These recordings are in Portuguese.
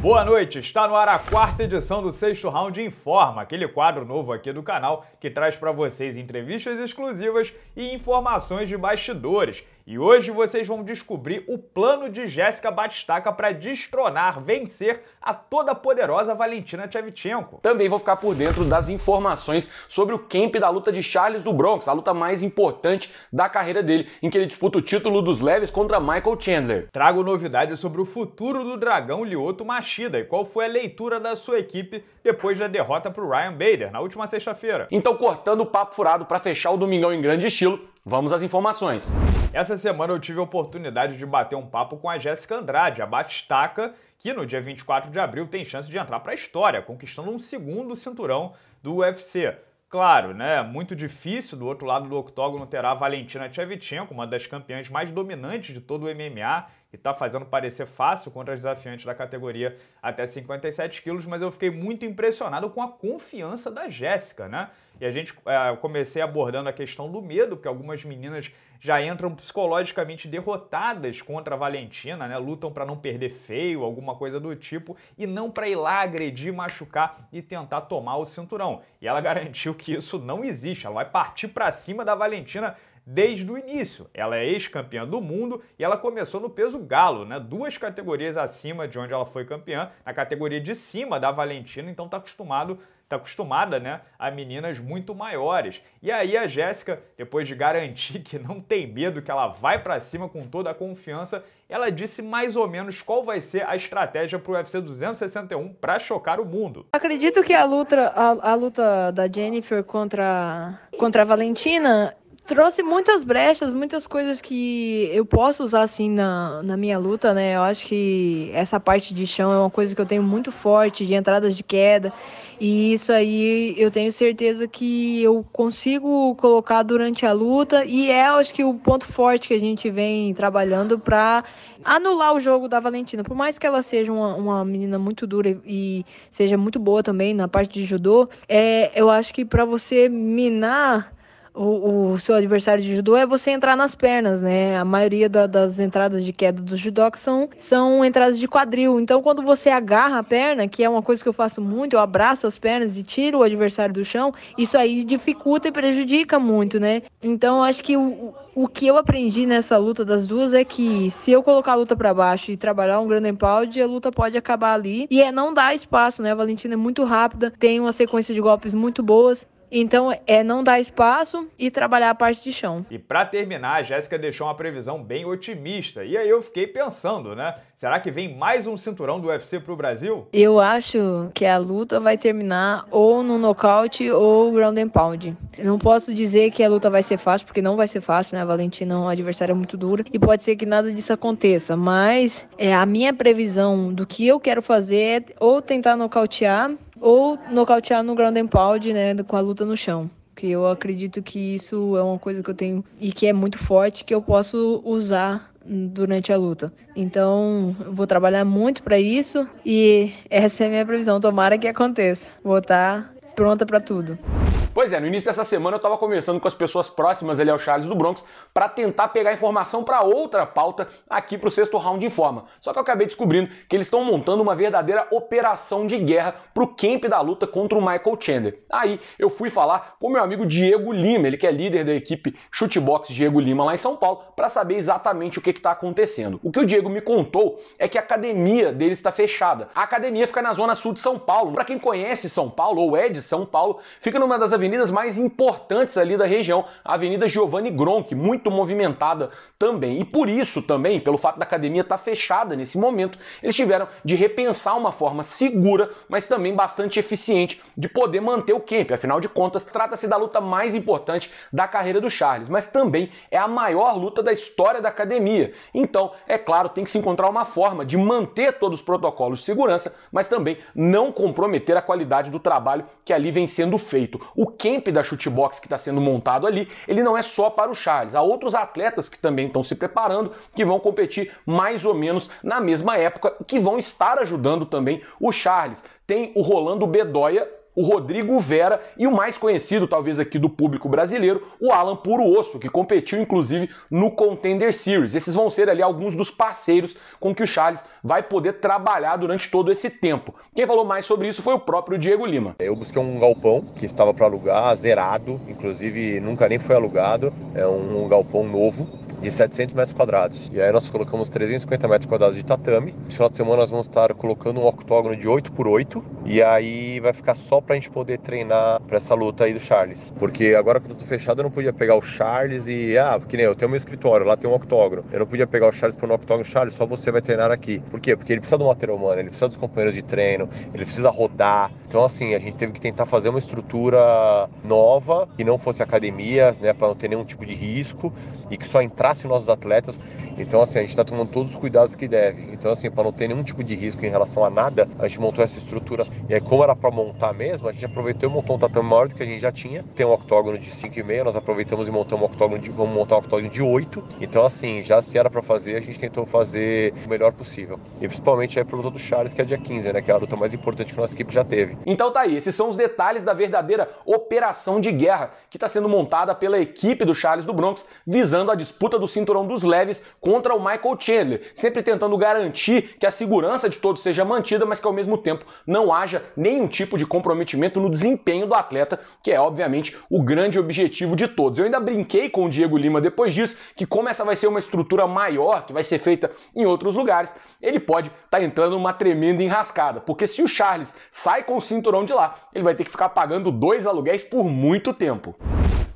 Boa noite, está no ar a quarta edição do Sexto Round Informa, aquele quadro novo aqui do canal que traz para vocês entrevistas exclusivas e informações de bastidores. E hoje vocês vão descobrir o plano de Jéssica Batistaca para destronar, vencer a toda poderosa Valentina Tchevchenko. Também vou ficar por dentro das informações sobre o camp da luta de Charles do Bronx, a luta mais importante da carreira dele, em que ele disputa o título dos leves contra Michael Chandler. Trago novidades sobre o futuro do dragão Lyoto Machida e qual foi a leitura da sua equipe depois da derrota para o Ryan Bader na última sexta-feira. Então, cortando o papo furado para fechar o domingão em grande estilo, Vamos às informações. Essa semana eu tive a oportunidade de bater um papo com a Jéssica Andrade, a Batistaca, que no dia 24 de abril tem chance de entrar para a história, conquistando um segundo cinturão do UFC. Claro, né? Muito difícil. Do outro lado do octógono terá a Valentina Tchevchenko, uma das campeãs mais dominantes de todo o MMA, e está fazendo parecer fácil contra as desafiantes da categoria até 57 quilos, mas eu fiquei muito impressionado com a confiança da Jéssica, né? E a gente é, comecei abordando a questão do medo, porque algumas meninas já entram psicologicamente derrotadas contra a Valentina, né? Lutam para não perder feio, alguma coisa do tipo, e não para ir lá agredir, machucar e tentar tomar o cinturão. E ela garantiu que isso não existe. Ela vai partir para cima da Valentina desde o início. Ela é ex-campeã do mundo e ela começou no peso galo, né? Duas categorias acima de onde ela foi campeã, na categoria de cima da Valentina, então tá acostumado tá acostumada, né, a meninas muito maiores. E aí a Jéssica, depois de garantir que não tem medo, que ela vai para cima com toda a confiança, ela disse mais ou menos qual vai ser a estratégia para o UFC 261 para chocar o mundo. Acredito que a luta, a, a luta da Jennifer contra, contra a Valentina trouxe muitas brechas, muitas coisas que eu posso usar assim na, na minha luta, né? Eu acho que essa parte de chão é uma coisa que eu tenho muito forte, de entradas de queda, e isso aí eu tenho certeza que eu consigo colocar durante a luta, e é, acho que, o ponto forte que a gente vem trabalhando para anular o jogo da Valentina. Por mais que ela seja uma, uma menina muito dura e seja muito boa também na parte de judô, é, eu acho que para você minar o, o, seu adversário de judô é você entrar nas pernas, né? A maioria da, das entradas de queda dos judô são, são entradas de quadril. Então, quando você agarra a perna, que é uma coisa que eu faço muito, eu abraço as pernas e tiro o adversário do chão, isso aí dificulta e prejudica muito, né? Então, acho que o, o que eu aprendi nessa luta das duas é que se eu colocar a luta para baixo e trabalhar um grande empalde, a luta pode acabar ali. E é não dar espaço, né? A Valentina é muito rápida, tem uma sequência de golpes muito boas. Então é não dar espaço e trabalhar a parte de chão. E para terminar, a Jéssica deixou uma previsão bem otimista. E aí eu fiquei pensando, né? Será que vem mais um cinturão do UFC pro Brasil? Eu acho que a luta vai terminar ou no nocaute ou ground and pound. Eu não posso dizer que a luta vai ser fácil, porque não vai ser fácil, né? A Valentina é um adversário muito dura e pode ser que nada disso aconteça. Mas é, a minha previsão do que eu quero fazer é ou tentar nocautear ou nocautear no ground and pound, né, com a luta no chão. Que eu acredito que isso é uma coisa que eu tenho e que é muito forte que eu posso usar durante a luta. Então, vou trabalhar muito para isso e essa é a minha previsão. Tomara que aconteça. Vou estar tá pronta para tudo. Pois é, no início dessa semana eu estava conversando com as pessoas próximas ali ao Charles do Bronx para tentar pegar informação para outra pauta aqui para o sexto round em forma. Só que eu acabei descobrindo que eles estão montando uma verdadeira operação de guerra para o camp da luta contra o Michael Chandler. Aí eu fui falar com meu amigo Diego Lima, ele que é líder da equipe Shootbox Diego Lima lá em São Paulo, para saber exatamente o que está acontecendo. O que o Diego me contou é que a academia dele está fechada. A academia fica na zona sul de São Paulo. Para quem conhece São Paulo ou é de São Paulo, fica numa das avenidas avenidas mais importantes ali da região, a Avenida Giovanni Gronk, muito movimentada também. E por isso também, pelo fato da academia estar tá fechada nesse momento, eles tiveram de repensar uma forma segura, mas também bastante eficiente de poder manter o camp. Afinal de contas, trata-se da luta mais importante da carreira do Charles, mas também é a maior luta da história da academia. Então, é claro, tem que se encontrar uma forma de manter todos os protocolos de segurança, mas também não comprometer a qualidade do trabalho que ali vem sendo feito. O camp da chutebox que está sendo montado ali, ele não é só para o Charles. Há outros atletas que também estão se preparando, que vão competir mais ou menos na mesma época, que vão estar ajudando também o Charles. Tem o Rolando Bedoya, o Rodrigo Vera e o mais conhecido, talvez aqui do público brasileiro, o Alan Puro Osso, que competiu inclusive no Contender Series. Esses vão ser ali alguns dos parceiros com que o Charles vai poder trabalhar durante todo esse tempo. Quem falou mais sobre isso foi o próprio Diego Lima. Eu busquei um galpão que estava para alugar, zerado, inclusive nunca nem foi alugado, é um galpão novo de 700 metros quadrados. E aí nós colocamos 350 metros quadrados de tatame. Esse final de semana nós vamos estar colocando um octógono de 8 por 8 e aí vai ficar só para a gente poder treinar para essa luta aí do Charles. Porque agora que eu tô fechado eu não podia pegar o Charles e ah, que nem eu tenho meu escritório, lá tem um octógono. Eu não podia pegar o Charles para um octógono, Charles, só você vai treinar aqui. Por quê? Porque ele precisa do material humano, ele precisa dos companheiros de treino, ele precisa rodar. Então assim, a gente teve que tentar fazer uma estrutura nova que não fosse academia, né, para não ter nenhum tipo de risco e que só entrasse abrace nossos atletas então, assim, a gente está tomando todos os cuidados que deve. Então, assim, para não ter nenhum tipo de risco em relação a nada, a gente montou essa estrutura. E aí, como era para montar mesmo, a gente aproveitou e montou um tatame maior do que a gente já tinha. Tem um octógono de 5,5, nós aproveitamos e montamos um octógono de, vamos montar um octógono de 8. Então, assim, já se era para fazer, a gente tentou fazer o melhor possível. E principalmente aí pro luta do Charles, que é dia 15, né? Que é a luta mais importante que a nossa equipe já teve. Então tá aí, esses são os detalhes da verdadeira operação de guerra que está sendo montada pela equipe do Charles do Bronx, visando a disputa do cinturão dos leves com contra o Michael Chandler, sempre tentando garantir que a segurança de todos seja mantida, mas que ao mesmo tempo não haja nenhum tipo de comprometimento no desempenho do atleta, que é obviamente o grande objetivo de todos. Eu ainda brinquei com o Diego Lima depois disso, que como essa vai ser uma estrutura maior, que vai ser feita em outros lugares, ele pode estar tá entrando numa tremenda enrascada, porque se o Charles sai com o cinturão de lá, ele vai ter que ficar pagando dois aluguéis por muito tempo.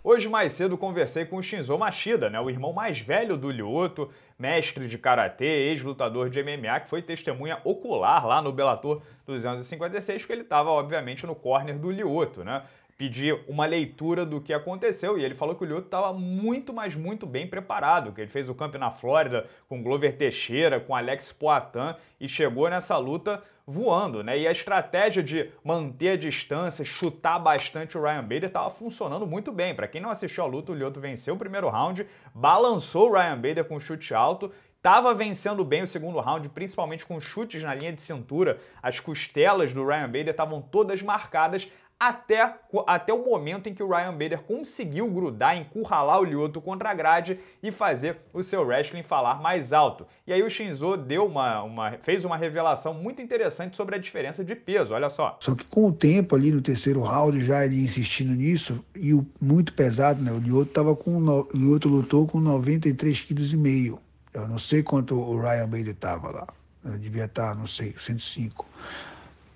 Hoje mais cedo conversei com o Shinzo Machida, né, o irmão mais velho do Lyoto, mestre de karatê, ex-lutador de MMA, que foi testemunha ocular lá no Bellator 256, que ele estava obviamente no corner do Lyoto, né? pedir uma leitura do que aconteceu e ele falou que o Lyoto estava muito, mas muito bem preparado, que ele fez o camp na Flórida com Glover Teixeira, com Alex Poitin e chegou nessa luta voando, né? E a estratégia de manter a distância, chutar bastante o Ryan Bader estava funcionando muito bem. Para quem não assistiu a luta, o Lyoto venceu o primeiro round, balançou o Ryan Bader com um chute alto Tava vencendo bem o segundo round, principalmente com chutes na linha de cintura. As costelas do Ryan Bader estavam todas marcadas, até, até o momento em que o Ryan Bader conseguiu grudar, encurralar o Lyoto contra a grade e fazer o seu wrestling falar mais alto. E aí o Shinzo deu uma, uma, fez uma revelação muito interessante sobre a diferença de peso, olha só. Só que com o tempo ali no terceiro round, já ele insistindo nisso, e o muito pesado, né? O Lyoto tava com o Lyoto lutou com 93,5 kg. Eu não sei quanto o Ryan Bader tava lá. Eu devia estar, tá, não sei, 105.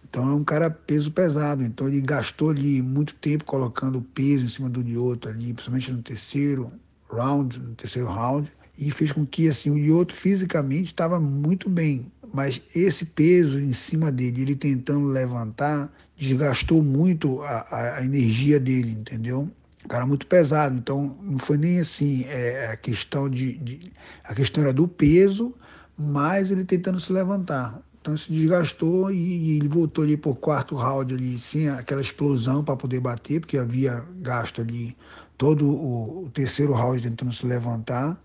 Então é um cara peso pesado, então ele gastou ali muito tempo colocando peso em cima do Lyoto ali, principalmente no terceiro round, no terceiro round, e fez com que assim o Lyoto fisicamente estava muito bem, mas esse peso em cima dele, ele tentando levantar, desgastou muito a, a energia dele, entendeu? um cara muito pesado, então não foi nem assim é, a questão de, de, a questão era do peso, mas ele tentando se levantar. Então se desgastou e, ele voltou ali por quarto round ali sem aquela explosão para poder bater, porque havia gasto ali todo o, o terceiro round tentando se levantar.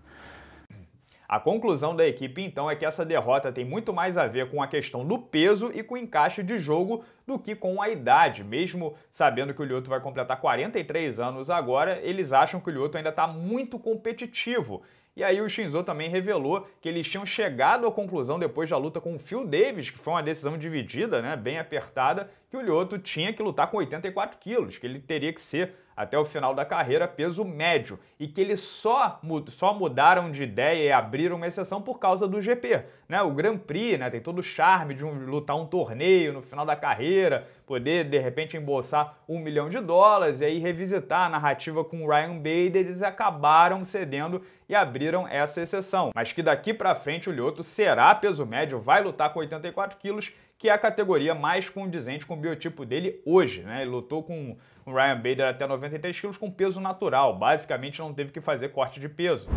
A conclusão da equipe então é que essa derrota tem muito mais a ver com a questão do peso e com o encaixe de jogo do que com a idade. Mesmo sabendo que o Lyoto vai completar 43 anos agora, eles acham que o Lyoto ainda está muito competitivo. E aí o Shinzo também revelou que eles tinham chegado à conclusão depois da luta com o Phil Davis, que foi uma decisão dividida, né, bem apertada, que o Lyoto tinha que lutar com 84 quilos, que ele teria que ser até o final da carreira peso médio e que eles só, só mudaram de ideia e abriram uma exceção por causa do GP. Né? O Grand Prix né, tem todo o charme de um, lutar um torneio no final da carreira, poder de repente embolsar um milhão de dólares e aí revisitar a narrativa com o Ryan Bader, eles acabaram cedendo e abriram essa exceção. Mas que daqui para frente o Lioto será peso médio, vai lutar com 84 quilos que é a categoria mais condizente com o biotipo dele hoje. Né? Ele lutou com o Ryan Bader até 93 quilos com peso natural, basicamente não teve que fazer corte de peso.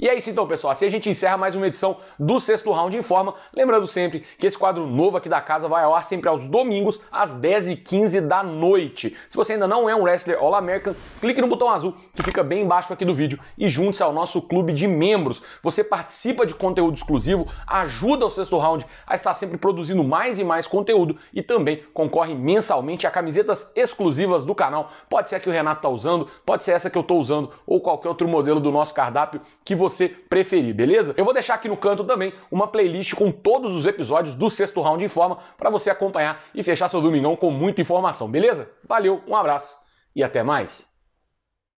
E é isso então, pessoal. Assim a gente encerra mais uma edição do sexto round em forma. Lembrando sempre que esse quadro novo aqui da casa vai ao ar sempre aos domingos, às 10h15 da noite. Se você ainda não é um wrestler All American, clique no botão azul que fica bem embaixo aqui do vídeo e junte-se ao nosso clube de membros. Você participa de conteúdo exclusivo, ajuda o sexto round a estar sempre produzindo mais e mais conteúdo e também concorre mensalmente a camisetas exclusivas do canal. Pode ser a que o Renato está usando, pode ser essa que eu estou usando ou qualquer outro modelo do nosso cardápio que você você preferir, beleza? Eu vou deixar aqui no canto também uma playlist com todos os episódios do sexto round em forma para você acompanhar e fechar seu domingão com muita informação, beleza? Valeu, um abraço e até mais!